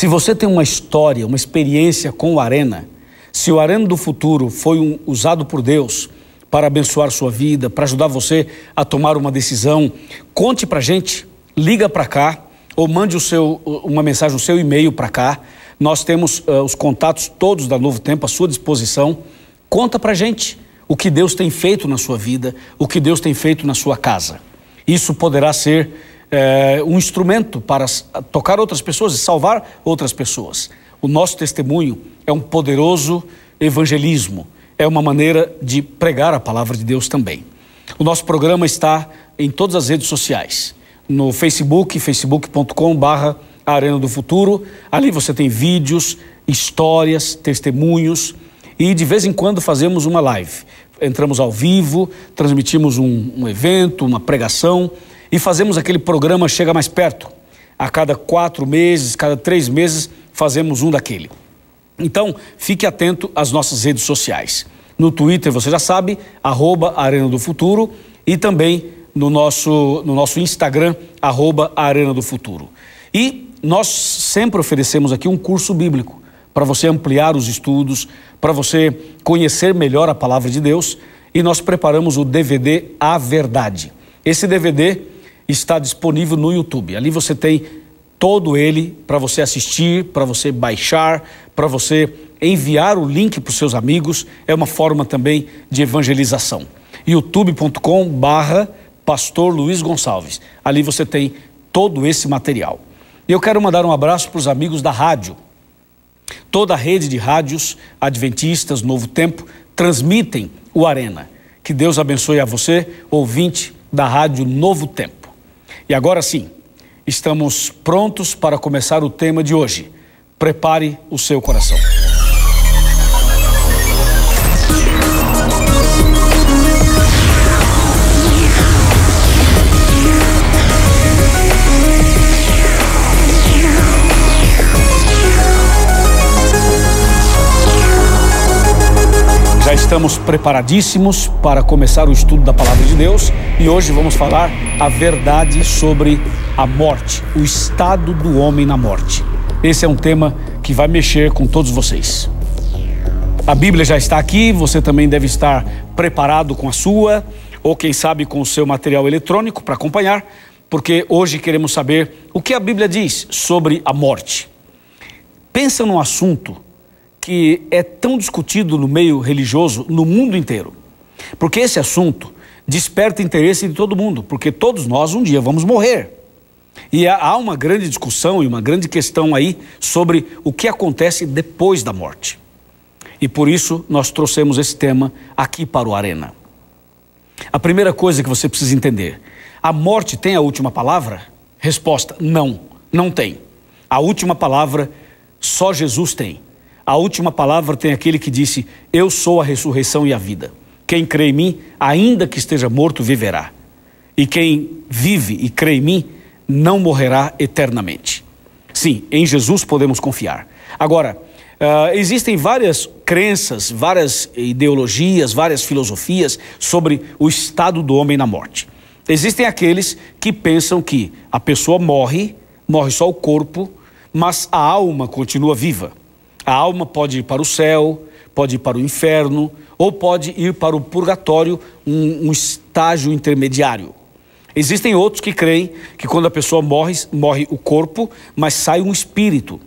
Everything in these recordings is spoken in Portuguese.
Se você tem uma história, uma experiência com o Arena, se o Arena do Futuro foi um, usado por Deus para abençoar sua vida, para ajudar você a tomar uma decisão, conte para gente, liga para cá ou mande o seu, uma mensagem, o seu e-mail para cá. Nós temos uh, os contatos todos da Novo Tempo à sua disposição. Conta para gente o que Deus tem feito na sua vida, o que Deus tem feito na sua casa. Isso poderá ser é, um instrumento para tocar outras pessoas e salvar outras pessoas. O nosso testemunho é um poderoso evangelismo, é uma maneira de pregar a palavra de Deus também. O nosso programa está em todas as redes sociais, no Facebook, facebook.com/barra Arena do Futuro. Ali você tem vídeos, histórias, testemunhos e de vez em quando fazemos uma live. Entramos ao vivo, transmitimos um, um evento, uma pregação e fazemos aquele programa Chega Mais Perto. A cada quatro meses, cada três meses, fazemos um daquele. Então, fique atento às nossas redes sociais. No Twitter, você já sabe, arroba Arena do Futuro e também no nosso, no nosso Instagram, arroba Arena do Futuro. E nós sempre oferecemos aqui um curso bíblico para você ampliar os estudos, para você conhecer melhor a palavra de Deus. E nós preparamos o DVD A Verdade. Esse DVD está disponível no YouTube. Ali você tem todo ele para você assistir, para você baixar, para você enviar o link para os seus amigos. É uma forma também de evangelização. youtube.com barra Pastor Luiz Gonçalves. Ali você tem todo esse material. E eu quero mandar um abraço para os amigos da rádio. Toda a rede de rádios, Adventistas, Novo Tempo, transmitem o Arena. Que Deus abençoe a você, ouvinte da Rádio Novo Tempo. E agora sim, estamos prontos para começar o tema de hoje. Prepare o seu coração. Já estamos preparadíssimos para começar o estudo da palavra de Deus e hoje vamos falar a verdade sobre a morte, o estado do homem na morte. Esse é um tema que vai mexer com todos vocês. A Bíblia já está aqui, você também deve estar preparado com a sua, ou quem sabe com o seu material eletrônico para acompanhar, porque hoje queremos saber o que a Bíblia diz sobre a morte. Pensa num assunto que é tão discutido no meio religioso no mundo inteiro. Porque esse assunto desperta interesse de todo mundo, porque todos nós um dia vamos morrer. E há uma grande discussão e uma grande questão aí sobre o que acontece depois da morte. E por isso nós trouxemos esse tema aqui para o Arena. A primeira coisa que você precisa entender: a morte tem a última palavra? Resposta: não, não tem. A última palavra só Jesus tem. A última palavra tem aquele que disse: Eu sou a ressurreição e a vida. Quem crê em mim, ainda que esteja morto, viverá. E quem vive e crê em mim, não morrerá eternamente. Sim, em Jesus podemos confiar. Agora, uh, existem várias crenças, várias ideologias, várias filosofias sobre o estado do homem na morte. Existem aqueles que pensam que a pessoa morre, morre só o corpo, mas a alma continua viva. A alma pode ir para o céu, pode ir para o inferno ou pode ir para o purgatório, um, um estágio intermediário. Existem outros que creem que quando a pessoa morre, morre o corpo, mas sai um espírito.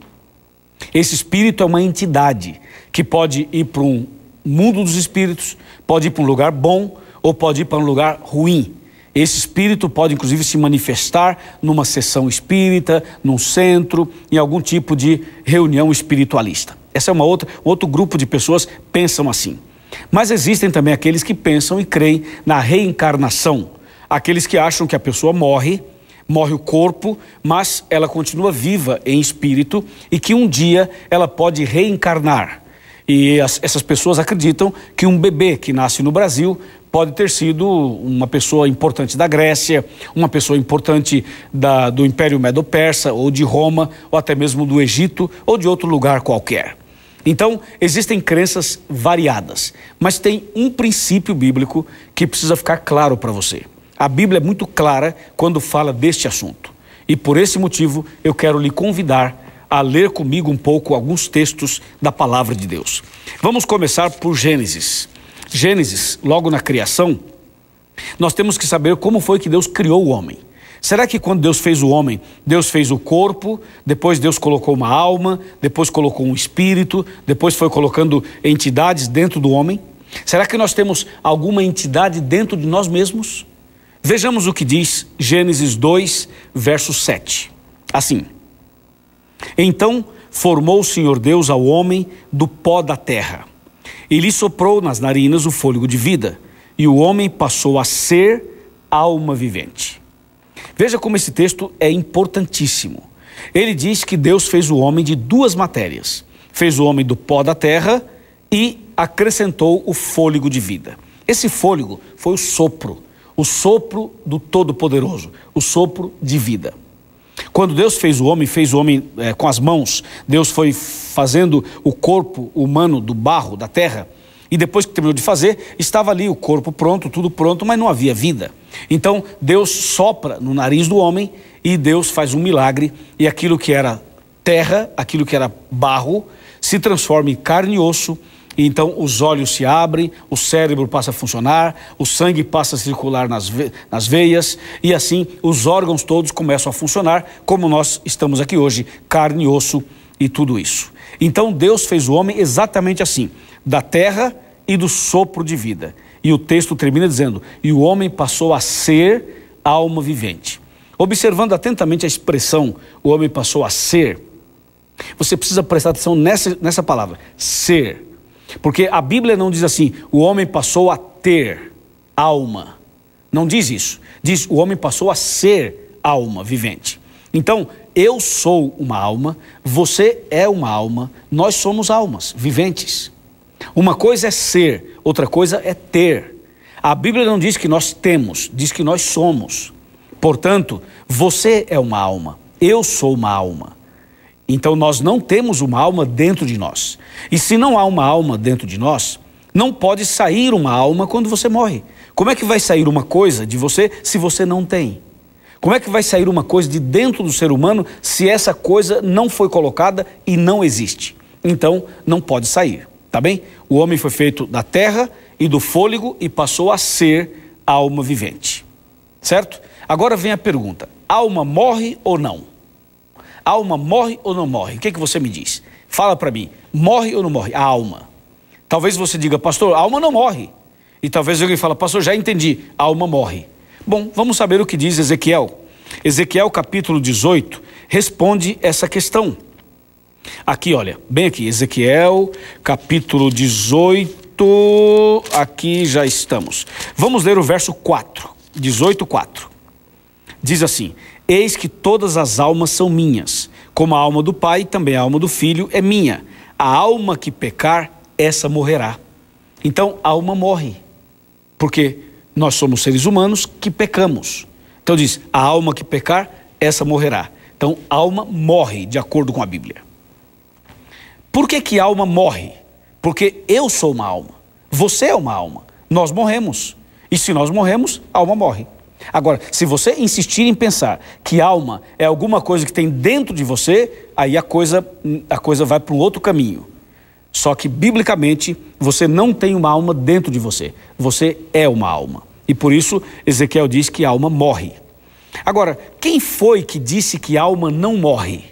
Esse espírito é uma entidade que pode ir para um mundo dos espíritos, pode ir para um lugar bom ou pode ir para um lugar ruim. Esse espírito pode, inclusive, se manifestar numa sessão espírita, num centro, em algum tipo de reunião espiritualista. Essa é uma outra, outro grupo de pessoas pensam assim. Mas existem também aqueles que pensam e creem na reencarnação, aqueles que acham que a pessoa morre, morre o corpo, mas ela continua viva em espírito e que um dia ela pode reencarnar. E as, essas pessoas acreditam que um bebê que nasce no Brasil pode ter sido uma pessoa importante da Grécia, uma pessoa importante da, do Império Medo-Persa, ou de Roma, ou até mesmo do Egito, ou de outro lugar qualquer. Então, existem crenças variadas, mas tem um princípio bíblico que precisa ficar claro para você. A Bíblia é muito clara quando fala deste assunto. E por esse motivo, eu quero lhe convidar a ler comigo um pouco alguns textos da palavra de Deus. Vamos começar por Gênesis. Gênesis, logo na criação, nós temos que saber como foi que Deus criou o homem. Será que quando Deus fez o homem, Deus fez o corpo, depois Deus colocou uma alma, depois colocou um espírito, depois foi colocando entidades dentro do homem? Será que nós temos alguma entidade dentro de nós mesmos? Vejamos o que diz Gênesis 2, verso 7. Assim: Então formou o Senhor Deus ao homem do pó da terra e lhe soprou nas narinas o fôlego de vida, e o homem passou a ser alma vivente. Veja como esse texto é importantíssimo. Ele diz que Deus fez o homem de duas matérias: fez o homem do pó da terra e acrescentou o fôlego de vida. Esse fôlego foi o sopro, o sopro do Todo-Poderoso, o sopro de vida. Quando Deus fez o homem, fez o homem é, com as mãos. Deus foi fazendo o corpo humano do barro, da terra. E depois que terminou de fazer, estava ali o corpo pronto, tudo pronto, mas não havia vida. Então Deus sopra no nariz do homem e Deus faz um milagre e aquilo que era terra, aquilo que era barro, se transforma em carne e osso então, os olhos se abrem, o cérebro passa a funcionar, o sangue passa a circular nas, ve nas veias e assim os órgãos todos começam a funcionar como nós estamos aqui hoje, carne, osso e tudo isso. Então, Deus fez o homem exatamente assim, da terra e do sopro de vida. E o texto termina dizendo: E o homem passou a ser alma vivente. Observando atentamente a expressão o homem passou a ser, você precisa prestar atenção nessa, nessa palavra, ser. Porque a Bíblia não diz assim, o homem passou a ter alma. Não diz isso. Diz, o homem passou a ser alma vivente. Então, eu sou uma alma, você é uma alma, nós somos almas viventes. Uma coisa é ser, outra coisa é ter. A Bíblia não diz que nós temos, diz que nós somos. Portanto, você é uma alma, eu sou uma alma. Então nós não temos uma alma dentro de nós. E se não há uma alma dentro de nós, não pode sair uma alma quando você morre. Como é que vai sair uma coisa de você se você não tem? Como é que vai sair uma coisa de dentro do ser humano se essa coisa não foi colocada e não existe? Então, não pode sair, tá bem? O homem foi feito da terra e do fôlego e passou a ser alma vivente. Certo? Agora vem a pergunta: alma morre ou não? alma morre ou não morre? O que, é que você me diz? Fala para mim, morre ou não morre? A alma. Talvez você diga, pastor, a alma não morre. E talvez alguém fale, pastor, já entendi, a alma morre. Bom, vamos saber o que diz Ezequiel. Ezequiel capítulo 18 responde essa questão. Aqui, olha, bem aqui, Ezequiel capítulo 18, aqui já estamos. Vamos ler o verso 4, 18, 4. Diz assim: Eis que todas as almas são minhas, como a alma do Pai, também a alma do Filho é minha. A alma que pecar, essa morrerá. Então, a alma morre, porque nós somos seres humanos que pecamos. Então, diz: a alma que pecar, essa morrerá. Então, a alma morre, de acordo com a Bíblia. Por que, que alma morre? Porque eu sou uma alma, você é uma alma, nós morremos. E se nós morremos, a alma morre. Agora, se você insistir em pensar que alma é alguma coisa que tem dentro de você, aí a coisa, a coisa vai para um outro caminho. Só que, biblicamente, você não tem uma alma dentro de você. Você é uma alma. E por isso, Ezequiel diz que a alma morre. Agora, quem foi que disse que alma não morre?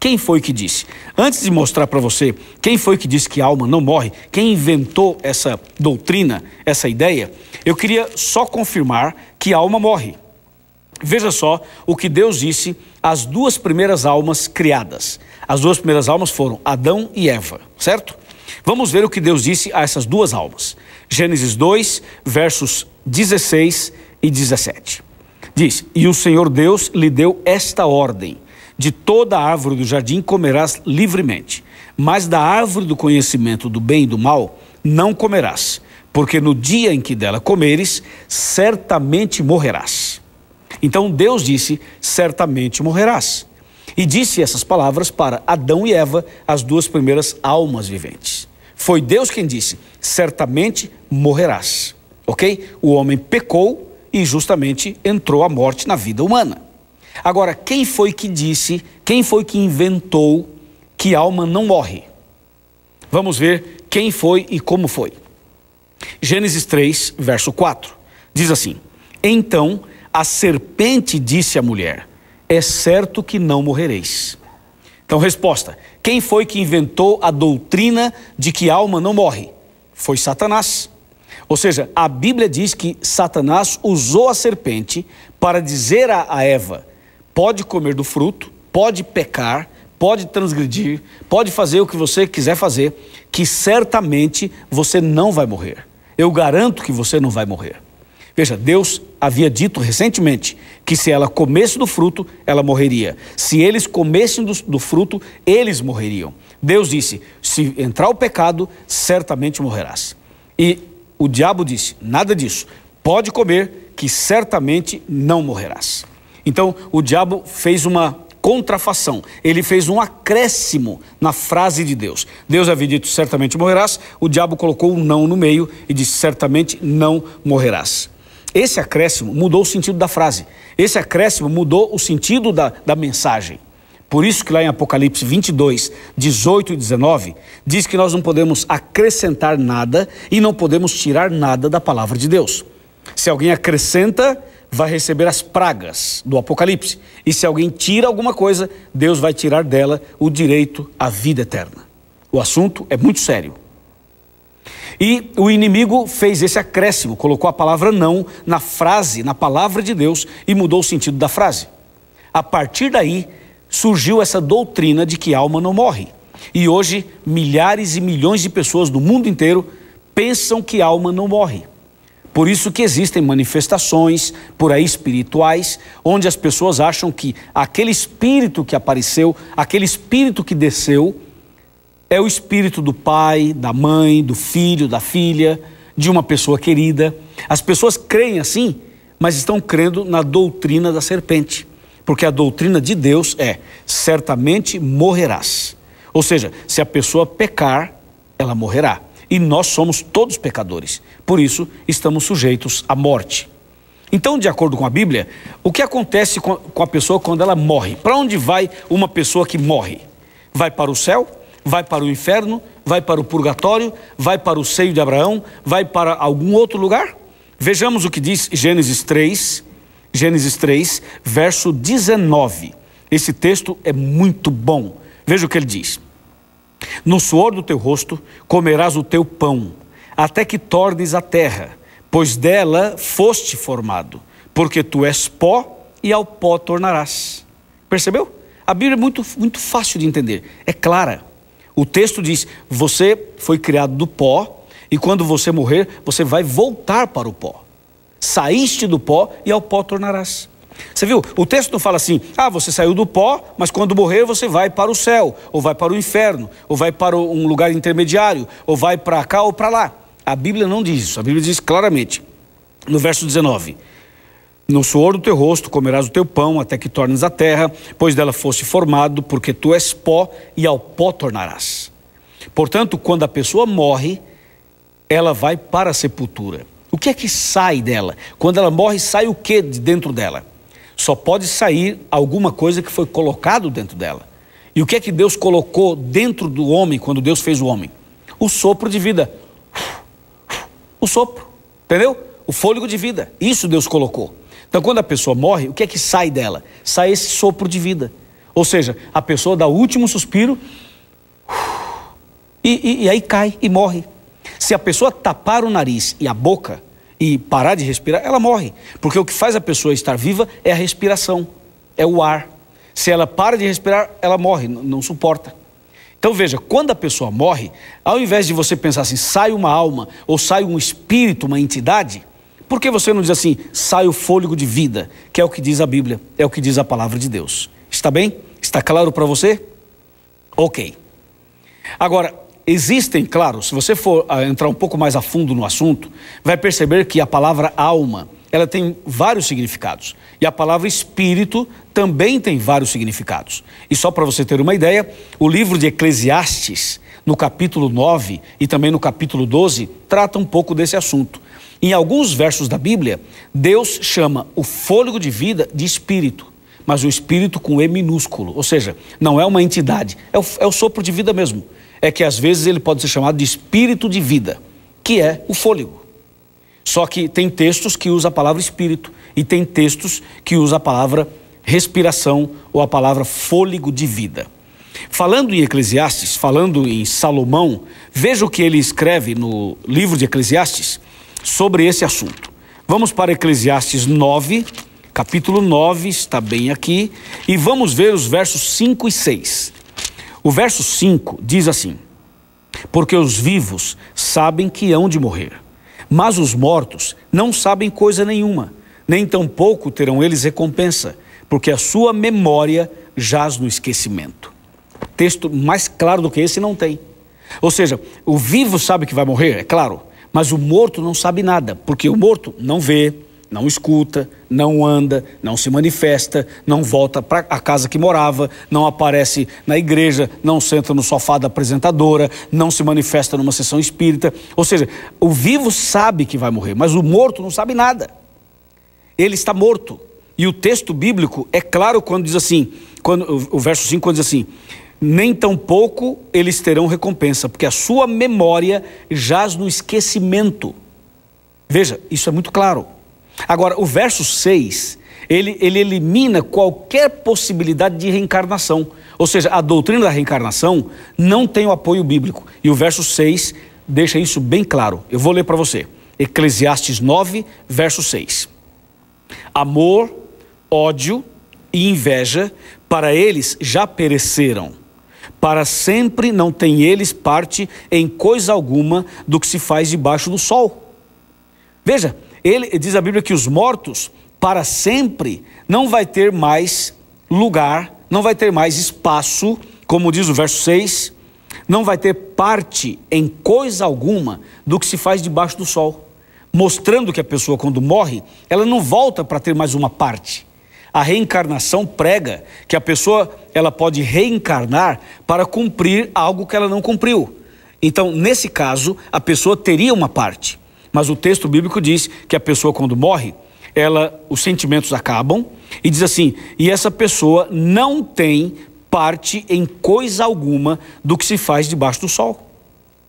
Quem foi que disse? Antes de mostrar para você quem foi que disse que a alma não morre, quem inventou essa doutrina, essa ideia, eu queria só confirmar que a alma morre. Veja só o que Deus disse às duas primeiras almas criadas. As duas primeiras almas foram Adão e Eva, certo? Vamos ver o que Deus disse a essas duas almas. Gênesis 2, versos 16 e 17. Diz: E o Senhor Deus lhe deu esta ordem de toda árvore do jardim comerás livremente, mas da árvore do conhecimento do bem e do mal não comerás, porque no dia em que dela comeres, certamente morrerás. Então Deus disse: certamente morrerás. E disse essas palavras para Adão e Eva, as duas primeiras almas viventes. Foi Deus quem disse: certamente morrerás. Ok? O homem pecou e justamente entrou a morte na vida humana. Agora, quem foi que disse, quem foi que inventou que alma não morre? Vamos ver quem foi e como foi. Gênesis 3, verso 4. Diz assim: Então a serpente disse à mulher: É certo que não morrereis. Então, resposta: Quem foi que inventou a doutrina de que alma não morre? Foi Satanás. Ou seja, a Bíblia diz que Satanás usou a serpente para dizer a Eva pode comer do fruto, pode pecar, pode transgredir, pode fazer o que você quiser fazer, que certamente você não vai morrer. Eu garanto que você não vai morrer. Veja, Deus havia dito recentemente que se ela comesse do fruto, ela morreria. Se eles comessem do, do, fruto, eles morreriam. Deus disse: se entrar o pecado, certamente morrerás. E o diabo disse: nada disso. Pode comer, que certamente não morrerás. Então, o diabo fez uma contrafação, ele fez um acréscimo na frase de Deus. Deus havia dito: certamente morrerás, o diabo colocou um não no meio e disse: certamente não morrerás. Esse acréscimo mudou o sentido da frase. Esse acréscimo mudou o sentido da, da mensagem. Por isso que lá em Apocalipse 22, 18 e 19, diz que nós não podemos acrescentar nada e não podemos tirar nada da palavra de Deus. Se alguém acrescenta, vai receber as pragas do Apocalipse. E se alguém tira alguma coisa, Deus vai tirar dela o direito à vida eterna. O assunto é muito sério. E o inimigo fez esse acréscimo, colocou a palavra não na frase, na palavra de Deus e mudou o sentido da frase. A partir daí surgiu essa doutrina de que alma não morre. E hoje milhares e milhões de pessoas do mundo inteiro pensam que alma não morre. Por isso que existem manifestações por aí espirituais, onde as pessoas acham que aquele espírito que apareceu, aquele espírito que desceu, é o espírito do pai, da mãe, do filho, da filha, de uma pessoa querida. As pessoas creem assim, mas estão crendo na doutrina da serpente, porque a doutrina de Deus é: certamente morrerás. Ou seja, se a pessoa pecar, ela morrerá e nós somos todos pecadores. Por isso, estamos sujeitos à morte. Então, de acordo com a Bíblia, o que acontece com a pessoa quando ela morre? Para onde vai uma pessoa que morre? Vai para o céu? Vai para o inferno? Vai para o purgatório? Vai para o seio de Abraão? Vai para algum outro lugar? Vejamos o que diz Gênesis 3, Gênesis 3, verso 19. Esse texto é muito bom. Veja o que ele diz. No suor do teu rosto comerás o teu pão, até que tornes a terra, pois dela foste formado, porque tu és pó e ao pó tornarás. Percebeu? A Bíblia é muito, muito fácil de entender, é clara. O texto diz: Você foi criado do pó, e quando você morrer, você vai voltar para o pó. Saíste do pó e ao pó tornarás. Você viu? O texto não fala assim: ah, você saiu do pó, mas quando morrer você vai para o céu, ou vai para o inferno, ou vai para um lugar intermediário, ou vai para cá ou para lá. A Bíblia não diz isso. A Bíblia diz claramente, no verso 19: No suor do teu rosto comerás o teu pão, até que tornes a terra, pois dela fosse formado, porque tu és pó, e ao pó tornarás. Portanto, quando a pessoa morre, ela vai para a sepultura. O que é que sai dela? Quando ela morre, sai o que de dentro dela? Só pode sair alguma coisa que foi colocado dentro dela. E o que é que Deus colocou dentro do homem quando Deus fez o homem? O sopro de vida. O sopro, entendeu? O fôlego de vida. Isso Deus colocou. Então, quando a pessoa morre, o que é que sai dela? Sai esse sopro de vida. Ou seja, a pessoa dá o último suspiro e, e, e aí cai e morre. Se a pessoa tapar o nariz e a boca, e parar de respirar, ela morre. Porque o que faz a pessoa estar viva é a respiração, é o ar. Se ela para de respirar, ela morre, não suporta. Então veja, quando a pessoa morre, ao invés de você pensar assim, sai uma alma ou sai um espírito, uma entidade, por que você não diz assim, sai o fôlego de vida, que é o que diz a Bíblia, é o que diz a palavra de Deus? Está bem? Está claro para você? Ok. Agora, Existem, claro, se você for ah, entrar um pouco mais a fundo no assunto, vai perceber que a palavra alma, ela tem vários significados. E a palavra espírito também tem vários significados. E só para você ter uma ideia, o livro de Eclesiastes, no capítulo 9 e também no capítulo 12, trata um pouco desse assunto. Em alguns versos da Bíblia, Deus chama o fôlego de vida de espírito mas o espírito com E minúsculo, ou seja, não é uma entidade, é o, é o, sopro de vida mesmo é que às vezes ele pode ser chamado de espírito de vida, que é o fôlego. Só que tem textos que usa a palavra espírito e tem textos que usa a palavra respiração ou a palavra fôlego de vida. Falando em Eclesiastes, falando em Salomão, veja o que ele escreve no livro de Eclesiastes sobre esse assunto. Vamos para Eclesiastes 9, capítulo 9, está bem aqui, e vamos ver os versos 5 e 6. O verso 5 diz assim: Porque os vivos sabem que hão de morrer, mas os mortos não sabem coisa nenhuma, nem tampouco terão eles recompensa, porque a sua memória jaz no esquecimento. Texto mais claro do que esse não tem. Ou seja, o vivo sabe que vai morrer, é claro, mas o morto não sabe nada, porque o morto não vê, não escuta, não anda, não se manifesta, não volta para a casa que morava, não aparece na igreja, não senta no sofá da apresentadora, não se manifesta numa sessão espírita. Ou seja, o vivo sabe que vai morrer, mas o morto não sabe nada. Ele está morto. E o texto bíblico é claro quando diz assim, quando o verso 5 quando diz assim: nem tampouco eles terão recompensa, porque a sua memória jaz no esquecimento. Veja, isso é muito claro. Agora, o verso 6, ele, ele elimina qualquer possibilidade de reencarnação. Ou seja, a doutrina da reencarnação não tem o apoio bíblico. E o verso 6 deixa isso bem claro. Eu vou ler para você. Eclesiastes 9, verso 6. Amor, ódio e inveja, para eles já pereceram. Para sempre não tem eles parte em coisa alguma do que se faz debaixo do sol. Veja, ele diz a Bíblia que os mortos para sempre não vai ter mais lugar, não vai ter mais espaço, como diz o verso 6, não vai ter parte em coisa alguma do que se faz debaixo do sol, mostrando que a pessoa quando morre, ela não volta para ter mais uma parte. A reencarnação prega que a pessoa ela pode reencarnar para cumprir algo que ela não cumpriu. Então, nesse caso, a pessoa teria uma parte. Mas o texto bíblico diz que a pessoa, quando morre, ela, os sentimentos acabam e diz assim: e essa pessoa não tem parte em coisa alguma do que se faz debaixo do sol.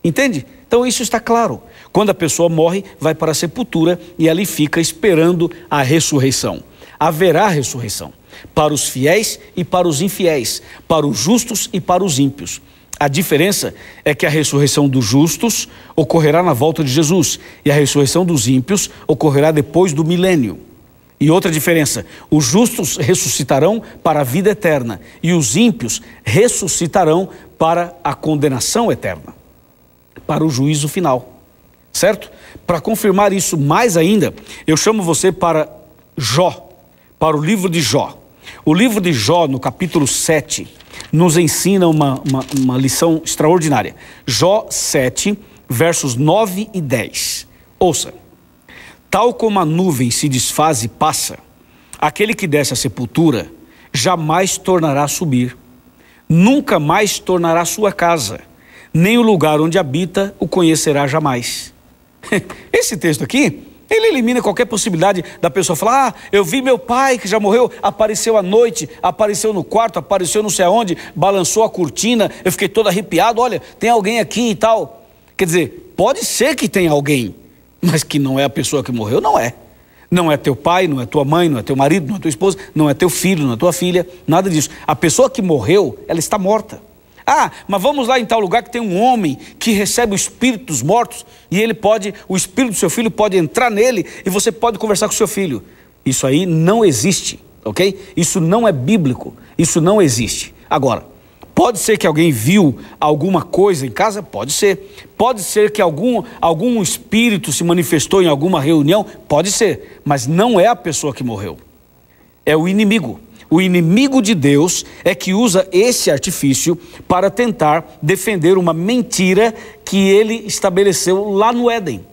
Entende? Então isso está claro. Quando a pessoa morre, vai para a sepultura e ali fica esperando a ressurreição. Haverá ressurreição para os fiéis e para os infiéis, para os justos e para os ímpios. A diferença é que a ressurreição dos justos ocorrerá na volta de Jesus e a ressurreição dos ímpios ocorrerá depois do milênio. E outra diferença: os justos ressuscitarão para a vida eterna e os ímpios ressuscitarão para a condenação eterna, para o juízo final. Certo? Para confirmar isso mais ainda, eu chamo você para Jó, para o livro de Jó. O livro de Jó, no capítulo 7, nos ensina uma, uma, uma lição extraordinária. Jó 7, versos 9 e 10. Ouça: Tal como a nuvem se desfaz e passa, aquele que desce à sepultura jamais tornará a subir, nunca mais tornará sua casa, nem o lugar onde habita o conhecerá jamais. Esse texto aqui ele elimina qualquer possibilidade da pessoa falar: ah, eu vi meu pai que já morreu, apareceu à noite, apareceu no quarto, apareceu não sei aonde, balançou a cortina, eu fiquei todo arrepiado. Olha, tem alguém aqui e tal. Quer dizer, pode ser que tenha alguém, mas que não é a pessoa que morreu, não é. Não é teu pai, não é tua mãe, não é teu marido, não é tua esposa, não é teu filho, não é tua filha, nada disso. A pessoa que morreu, ela está morta. Ah, mas vamos lá em tal lugar que tem um homem que recebe o espírito dos mortos e ele pode, o espírito do seu filho pode entrar nele e você pode conversar com o seu filho. Isso aí não existe, ok? Isso não é bíblico, isso não existe. Agora, Pode ser que alguém viu alguma coisa em casa? Pode ser. Pode ser que algum, algum espírito se manifestou em alguma reunião? Pode ser. Mas não é a pessoa que morreu. É o inimigo. O inimigo de Deus é que usa esse artifício para tentar defender uma mentira que ele estabeleceu lá no Éden.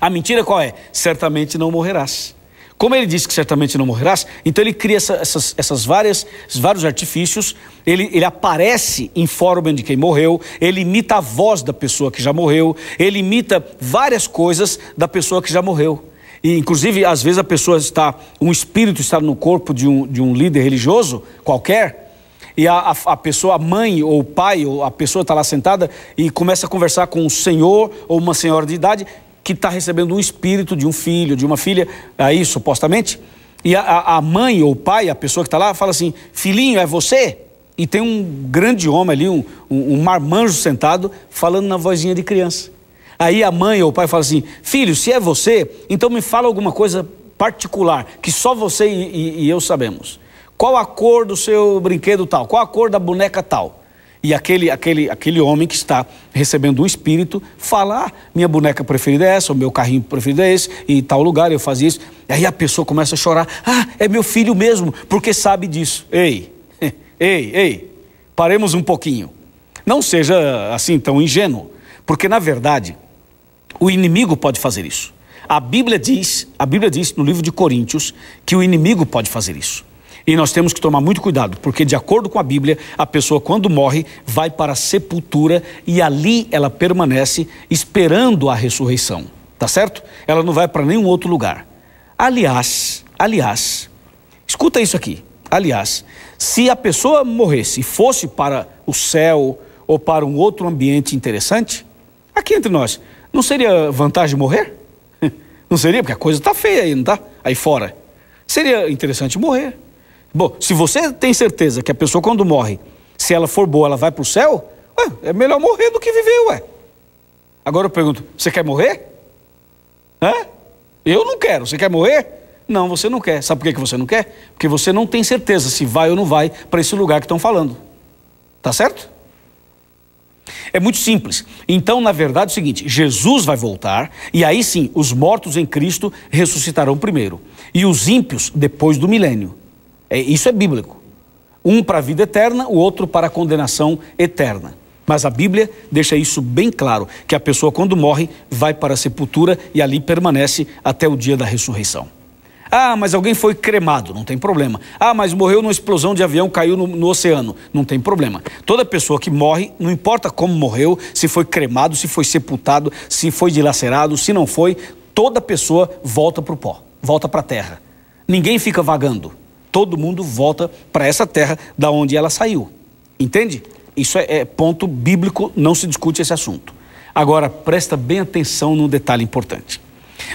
A mentira qual é? Certamente não morrerás. Como ele disse que certamente não morrerás, então ele cria essa, essas, essas várias, esses vários artifícios, ele, ele aparece em forma de quem morreu, ele imita a voz da pessoa que já morreu, ele imita várias coisas da pessoa que já morreu. E, inclusive, às vezes a pessoa está, um espírito está no corpo de um, de um líder religioso qualquer, e a, a, a pessoa, a mãe ou o pai, ou a pessoa está lá sentada e começa a conversar com um senhor ou uma senhora de idade que está recebendo um espírito de um filho, de uma filha, aí é supostamente. E a, a mãe ou o pai, a pessoa que está lá, fala assim: Filhinho, é você? E tem um grande homem ali, um, um, um marmanjo sentado, falando na vozinha de criança. Aí a mãe ou o pai fala assim: Filho, se é você, então me fala alguma coisa particular que só você e, e, e eu sabemos. Qual a cor do seu brinquedo tal? Qual a cor da boneca tal? E aquele, aquele, aquele homem que está recebendo um espírito fala: ah, minha boneca preferida é essa, o meu carrinho preferido é esse, e em tal lugar eu fazia isso. E aí a pessoa começa a chorar: ah, é meu filho mesmo, porque sabe disso. Ei, ei, ei, paremos um pouquinho. Não seja assim tão ingênuo, porque na verdade o inimigo pode fazer isso. A Bíblia diz, a Bíblia diz no livro de Coríntios que o inimigo pode fazer isso. E nós temos que tomar muito cuidado, porque de acordo com a Bíblia, a pessoa quando morre vai para a sepultura e ali ela permanece esperando a ressurreição, tá certo? Ela não vai para nenhum outro lugar. Aliás, aliás, escuta isso aqui. Aliás, se a pessoa morresse e fosse para o céu ou para um outro ambiente interessante, aqui entre nós, não seria vantagem morrer? Não seria? Porque a coisa está feia aí, não está? Aí fora. Seria interessante morrer. Bom, se você tem certeza que a pessoa quando morre, se ela for boa, ela vai para o céu, ué, é melhor morrer do que viver, ué. Agora eu pergunto, você quer morrer? Hã? Eu não quero. Você quer morrer? Não, você não quer. Sabe por que você não quer? Porque você não tem certeza se vai ou não vai para esse lugar que estão falando. Tá certo? É muito simples. Então, na verdade, é o seguinte: Jesus vai voltar, e aí sim, os mortos em Cristo ressuscitarão primeiro, e os ímpios depois do milênio. É, isso é bíblico. Um para a vida eterna, o outro para a condenação eterna. Mas a Bíblia deixa isso bem claro: que a pessoa, quando morre, vai para a sepultura e ali permanece até o dia da ressurreição. Ah, mas alguém foi cremado, não tem problema. Ah, mas morreu numa explosão de avião, caiu no, no oceano, não tem problema. Toda pessoa que morre, não importa como morreu, se foi cremado, se foi sepultado, se foi dilacerado, se não foi, toda pessoa volta para o pó, volta para a terra. Ninguém fica vagando. Todo mundo volta para essa terra da onde ela saiu. Entende? Isso é, é ponto bíblico, não se discute esse assunto. Agora, presta bem atenção num detalhe importante.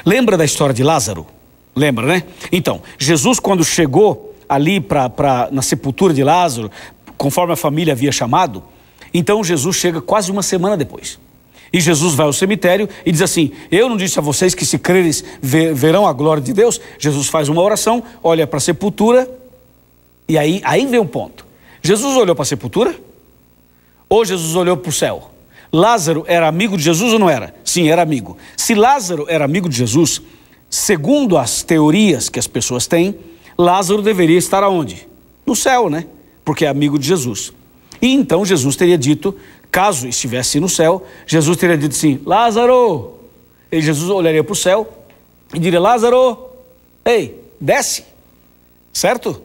Lembra da história de Lázaro? Lembra, né? Então, Jesus, quando chegou ali pra, pra, na sepultura de Lázaro, conforme a família havia chamado, então Jesus chega quase uma semana depois. E Jesus vai ao cemitério e diz assim: Eu não disse a vocês que se creres verão a glória de Deus. Jesus faz uma oração, olha para a sepultura, e aí, aí vem um ponto. Jesus olhou para a sepultura ou Jesus olhou para o céu? Lázaro era amigo de Jesus ou não era? Sim, era amigo. Se Lázaro era amigo de Jesus, Segundo as teorias que as pessoas têm, Lázaro deveria estar aonde? No céu, né? Porque é amigo de Jesus. E então Jesus teria dito, caso estivesse no céu, Jesus teria dito assim: Lázaro! E Jesus olharia para o céu e diria: Lázaro, ei, desce, certo?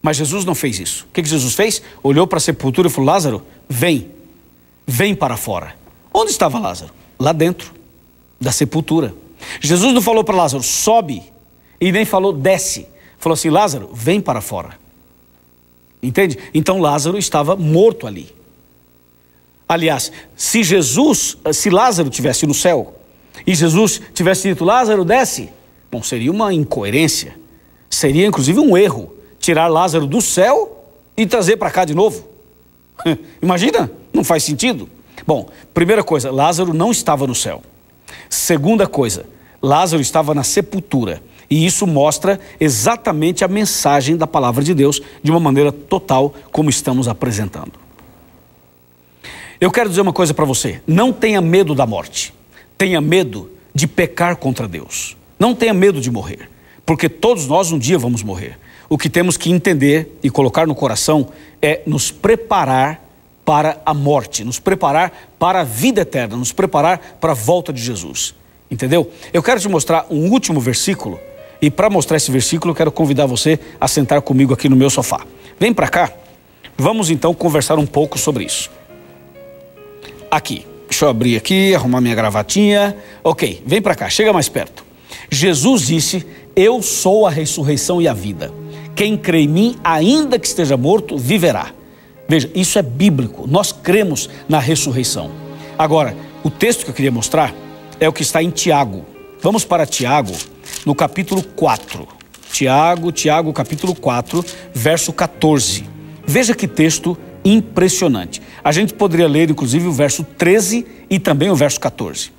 Mas Jesus não fez isso. O que, que Jesus fez? Olhou para a sepultura e falou: Lázaro, vem, vem para fora. Onde estava Lázaro? Lá dentro da sepultura. Jesus não falou para Lázaro, sobe, e nem falou, desce. Falou assim: Lázaro, vem para fora. Entende? Então Lázaro estava morto ali. Aliás, se Jesus, se Lázaro tivesse no céu, e Jesus tivesse dito, Lázaro, desce, bom, seria uma incoerência. Seria inclusive um erro tirar Lázaro do céu e trazer para cá de novo. Imagina? Não faz sentido. Bom, primeira coisa, Lázaro não estava no céu. Segunda coisa, Lázaro estava na sepultura. E isso mostra exatamente a mensagem da palavra de Deus de uma maneira total, como estamos apresentando. Eu quero dizer uma coisa para você: não tenha medo da morte, tenha medo de pecar contra Deus. Não tenha medo de morrer, porque todos nós um dia vamos morrer. O que temos que entender e colocar no coração é nos preparar para a morte, nos preparar para a vida eterna, nos preparar para a volta de Jesus. Entendeu? Eu quero te mostrar um último versículo e para mostrar esse versículo, eu quero convidar você a sentar comigo aqui no meu sofá. Vem para cá. Vamos então conversar um pouco sobre isso. Aqui. Deixa eu abrir aqui, arrumar minha gravatinha. OK, vem para cá. Chega mais perto. Jesus disse: "Eu sou a ressurreição e a vida. Quem crê em mim, ainda que esteja morto, viverá." Veja, isso é bíblico. Nós cremos na ressurreição. Agora, o texto que eu queria mostrar é o que está em Tiago. Vamos para Tiago, no capítulo 4. Tiago, Tiago, capítulo 4, verso 14. Veja que texto impressionante. A gente poderia ler, inclusive, o verso 13 e também o verso 14.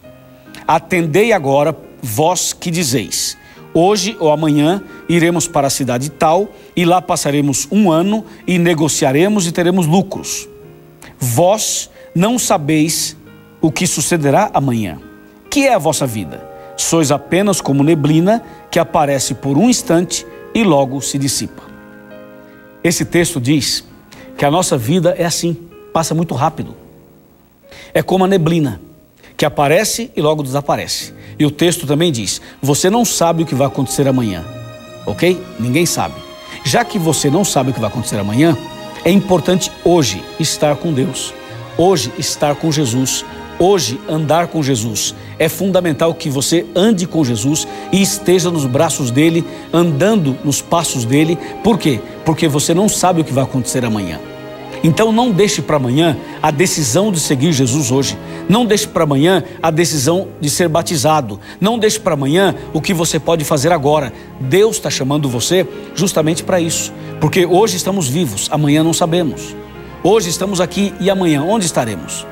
Atendei agora, vós que dizeis: Hoje ou amanhã iremos para a cidade tal e lá passaremos um ano e negociaremos e teremos lucros. Vós não sabeis o que sucederá amanhã. Que é a vossa vida? Sois apenas como neblina que aparece por um instante e logo se dissipa. Esse texto diz que a nossa vida é assim, passa muito rápido. É como a neblina que aparece e logo desaparece. E o texto também diz: você não sabe o que vai acontecer amanhã, ok? Ninguém sabe. Já que você não sabe o que vai acontecer amanhã, é importante hoje estar com Deus, hoje estar com Jesus, hoje andar com Jesus. É fundamental que você ande com Jesus e esteja nos braços dele, andando nos passos dele. Por quê? Porque você não sabe o que vai acontecer amanhã. Então não deixe para amanhã a decisão de seguir Jesus hoje. Não deixe para amanhã a decisão de ser batizado. Não deixe para amanhã o que você pode fazer agora. Deus está chamando você justamente para isso. Porque hoje estamos vivos, amanhã não sabemos. Hoje estamos aqui e amanhã onde estaremos?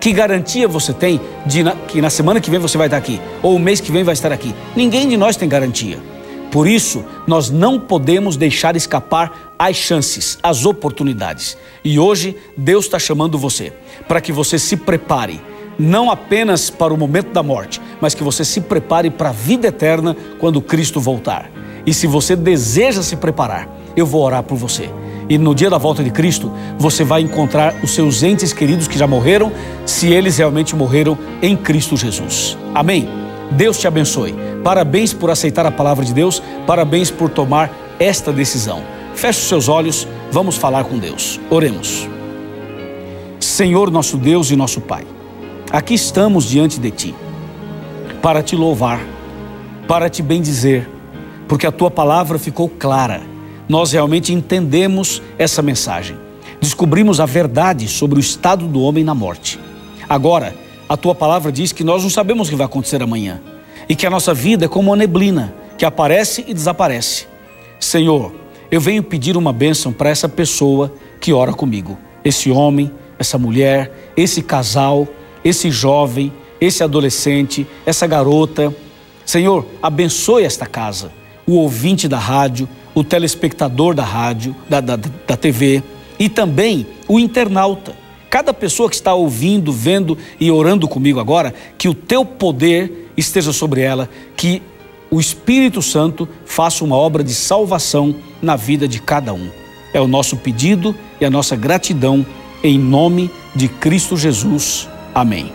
Que garantia você tem de na, que na semana que vem você vai estar aqui? Ou o mês que vem vai estar aqui? Ninguém de nós tem garantia. Por isso, nós não podemos deixar escapar as chances, as oportunidades. E hoje, Deus está chamando você para que você se prepare, não apenas para o momento da morte, mas que você se prepare para a vida eterna quando Cristo voltar. E se você deseja se preparar, eu vou orar por você. E no dia da volta de Cristo, você vai encontrar os seus entes queridos que já morreram, se eles realmente morreram em Cristo Jesus. Amém? Deus te abençoe. Parabéns por aceitar a palavra de Deus, parabéns por tomar esta decisão. Feche os seus olhos, vamos falar com Deus. Oremos. Senhor, nosso Deus e nosso Pai, aqui estamos diante de Ti para te louvar, para te bendizer, porque a Tua palavra ficou clara. Nós realmente entendemos essa mensagem. Descobrimos a verdade sobre o estado do homem na morte. Agora, a tua palavra diz que nós não sabemos o que vai acontecer amanhã e que a nossa vida é como uma neblina que aparece e desaparece. Senhor, eu venho pedir uma bênção para essa pessoa que ora comigo, esse homem, essa mulher, esse casal, esse jovem, esse adolescente, essa garota. Senhor, abençoe esta casa, o ouvinte da rádio, o telespectador da rádio, da, da, da TV e também o internauta cada pessoa que está ouvindo, vendo e orando comigo agora, que o teu poder esteja sobre ela, que o Espírito Santo faça uma obra de salvação na vida de cada um. É o nosso pedido e a nossa gratidão em nome de Cristo Jesus. Amém.